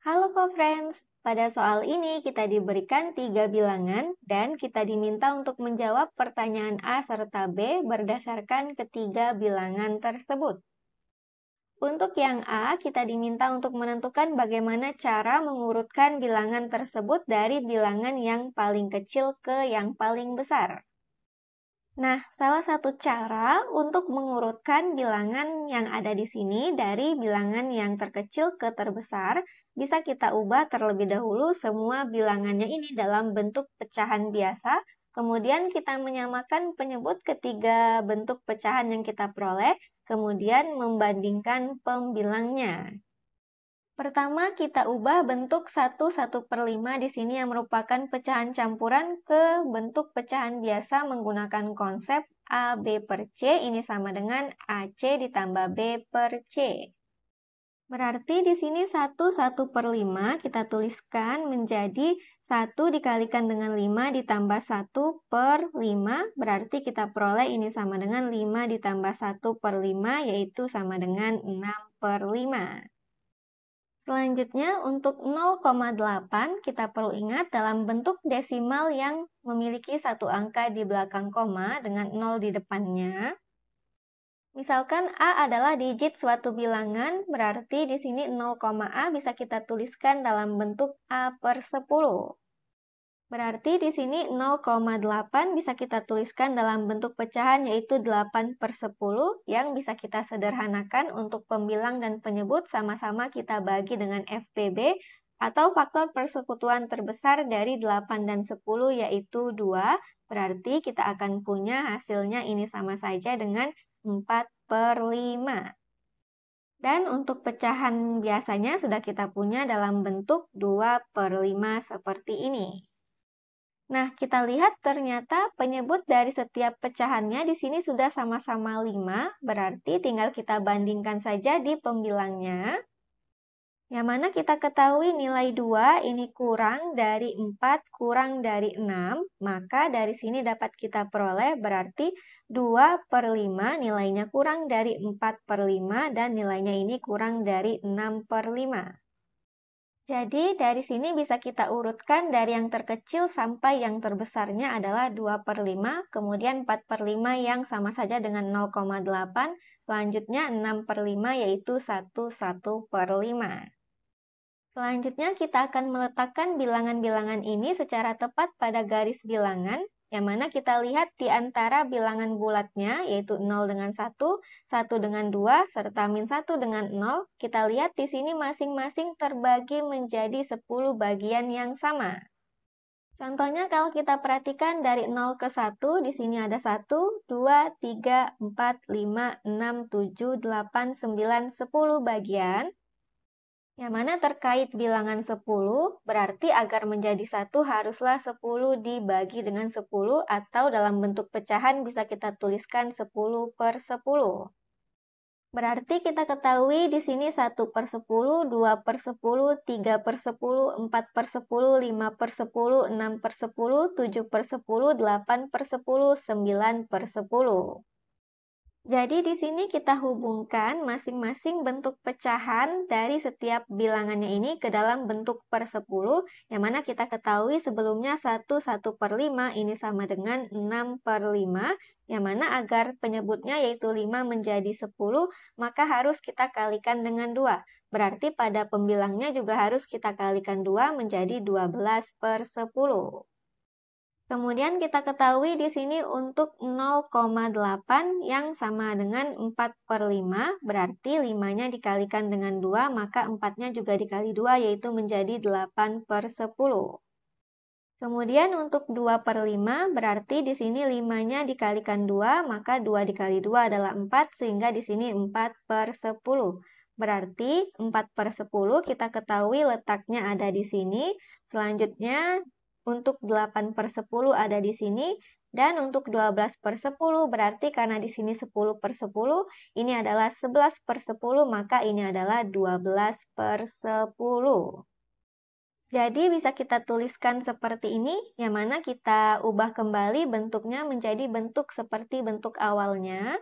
Halo co-friends, pada soal ini kita diberikan tiga bilangan dan kita diminta untuk menjawab pertanyaan A serta B berdasarkan ketiga bilangan tersebut. Untuk yang A, kita diminta untuk menentukan bagaimana cara mengurutkan bilangan tersebut dari bilangan yang paling kecil ke yang paling besar. Nah, salah satu cara untuk mengurutkan bilangan yang ada di sini dari bilangan yang terkecil ke terbesar, bisa kita ubah terlebih dahulu semua bilangannya ini dalam bentuk pecahan biasa, kemudian kita menyamakan penyebut ketiga bentuk pecahan yang kita peroleh, kemudian membandingkan pembilangnya. Pertama, kita ubah bentuk 1 1 per 5 di sini yang merupakan pecahan campuran ke bentuk pecahan biasa menggunakan konsep AB per C ini sama dengan AC ditambah B per C. Berarti di sini 1 1 per 5 kita tuliskan menjadi 1 dikalikan dengan 5 ditambah 1 per 5. Berarti kita peroleh ini sama dengan 5 ditambah 1 per 5 yaitu sama dengan 6 per 5. Selanjutnya, untuk 0,8 kita perlu ingat dalam bentuk desimal yang memiliki satu angka di belakang koma dengan 0 di depannya. Misalkan A adalah digit suatu bilangan, berarti di sini 0, A bisa kita tuliskan dalam bentuk A per 10. Berarti di sini 0,8 bisa kita tuliskan dalam bentuk pecahan yaitu 8 per 10 yang bisa kita sederhanakan untuk pembilang dan penyebut sama-sama kita bagi dengan FPB atau faktor persekutuan terbesar dari 8 dan 10 yaitu 2. Berarti kita akan punya hasilnya ini sama saja dengan 4 per 5. Dan untuk pecahan biasanya sudah kita punya dalam bentuk 2 per 5 seperti ini. Nah, kita lihat ternyata penyebut dari setiap pecahannya di sini sudah sama-sama 5, berarti tinggal kita bandingkan saja di pembilangnya. Yang mana kita ketahui nilai 2 ini kurang dari 4 kurang dari 6, maka dari sini dapat kita peroleh berarti 2 per 5 nilainya kurang dari 4 per 5 dan nilainya ini kurang dari 6 per 5. Jadi dari sini bisa kita urutkan dari yang terkecil sampai yang terbesarnya adalah 2 per 5, kemudian 4 per 5 yang sama saja dengan 0,8, selanjutnya 6 per 5 yaitu 1, 1 per 5. Selanjutnya kita akan meletakkan bilangan-bilangan ini secara tepat pada garis bilangan yang mana kita lihat di antara bilangan bulatnya, yaitu 0 dengan 1, 1 dengan 2, serta min 1 dengan 0, kita lihat di sini masing-masing terbagi menjadi 10 bagian yang sama. Contohnya kalau kita perhatikan dari 0 ke 1, di sini ada 1, 2, 3, 4, 5, 6, 7, 8, 9, 10 bagian yang mana terkait bilangan 10, berarti agar menjadi satu haruslah 10 dibagi dengan 10 atau dalam bentuk pecahan bisa kita tuliskan 10 per 10. Berarti kita ketahui di sini 1 per 10, 2 per 10, 3 per 10, 4 per 10, 5 per 10, 6 per 10, 7 per 10, 8 per 10, 9 per 10. Jadi di sini kita hubungkan masing-masing bentuk pecahan dari setiap bilangannya ini ke dalam bentuk per 10, yang mana kita ketahui sebelumnya 1, 1 per 5 ini sama dengan 6 per 5, yang mana agar penyebutnya yaitu 5 menjadi 10, maka harus kita kalikan dengan 2. Berarti pada pembilangnya juga harus kita kalikan 2 menjadi 12 per 10. Kemudian kita ketahui di sini untuk 0,8 yang sama dengan 4 per 5, berarti 5-nya dikalikan dengan 2, maka 4-nya juga dikali 2, yaitu menjadi 8 per 10. Kemudian untuk 2 per 5, berarti di sini 5-nya dikalikan 2, maka 2 dikali 2 adalah 4, sehingga di sini 4 per 10. Berarti 4 per 10 kita ketahui letaknya ada di sini, Selanjutnya, untuk 8 per 10 ada di sini, dan untuk 12 per 10 berarti karena di sini 10 per 10, ini adalah 11 per 10, maka ini adalah 12 per 10. Jadi bisa kita tuliskan seperti ini, yang mana kita ubah kembali bentuknya menjadi bentuk seperti bentuk awalnya.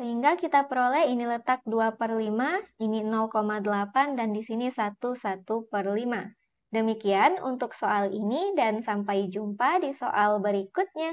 Sehingga kita peroleh ini letak 2 per 5, ini 0,8, dan di sini 1, 1 per 5. Demikian untuk soal ini dan sampai jumpa di soal berikutnya.